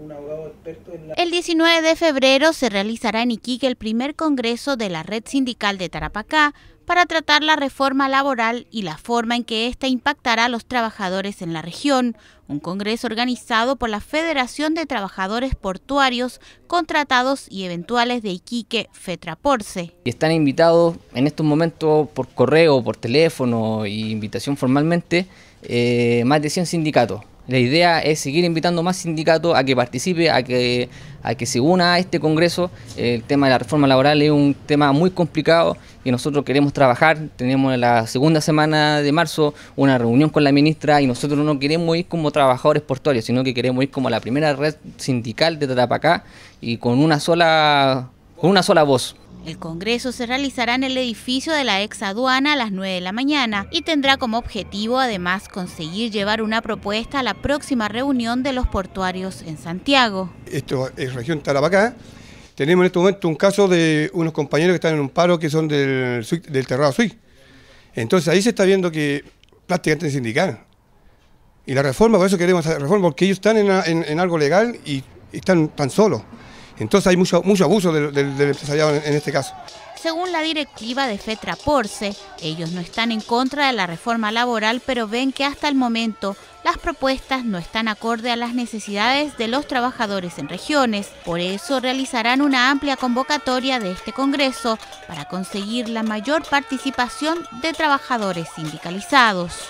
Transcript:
un El 19 de febrero se realizará en Iquique el primer congreso de la Red Sindical de Tarapacá para tratar la reforma laboral y la forma en que ésta impactará a los trabajadores en la región, un congreso organizado por la Federación de Trabajadores Portuarios, Contratados y Eventuales de Iquique, FETRAPORCE. Están invitados en estos momentos por correo, por teléfono y e invitación formalmente eh, más de 100 sindicatos la idea es seguir invitando más sindicatos a que participe, a que, a que se una a este Congreso. El tema de la reforma laboral es un tema muy complicado y nosotros queremos trabajar. Tenemos la segunda semana de marzo una reunión con la ministra y nosotros no queremos ir como trabajadores portuarios, sino que queremos ir como la primera red sindical de Tarapacá y con una sola, con una sola voz. El Congreso se realizará en el edificio de la ex aduana a las 9 de la mañana y tendrá como objetivo además conseguir llevar una propuesta a la próxima reunión de los portuarios en Santiago. Esto es región Tarapacá. Tenemos en este momento un caso de unos compañeros que están en un paro que son del, Terrado Sui. Entonces ahí se está viendo que prácticamente se sindical. Y la reforma, por eso queremos hacer reforma, porque ellos están en, algo legal y, y están tan solos. Entonces hay mucho, mucho abuso del, del, empresariado en este caso. Según la directiva de FETRA Porce, ellos no están en contra de la reforma laboral, pero ven que hasta el momento las propuestas no están acorde a las necesidades de los trabajadores en regiones. Por eso realizarán una amplia convocatoria de este Congreso para conseguir la mayor participación de trabajadores sindicalizados.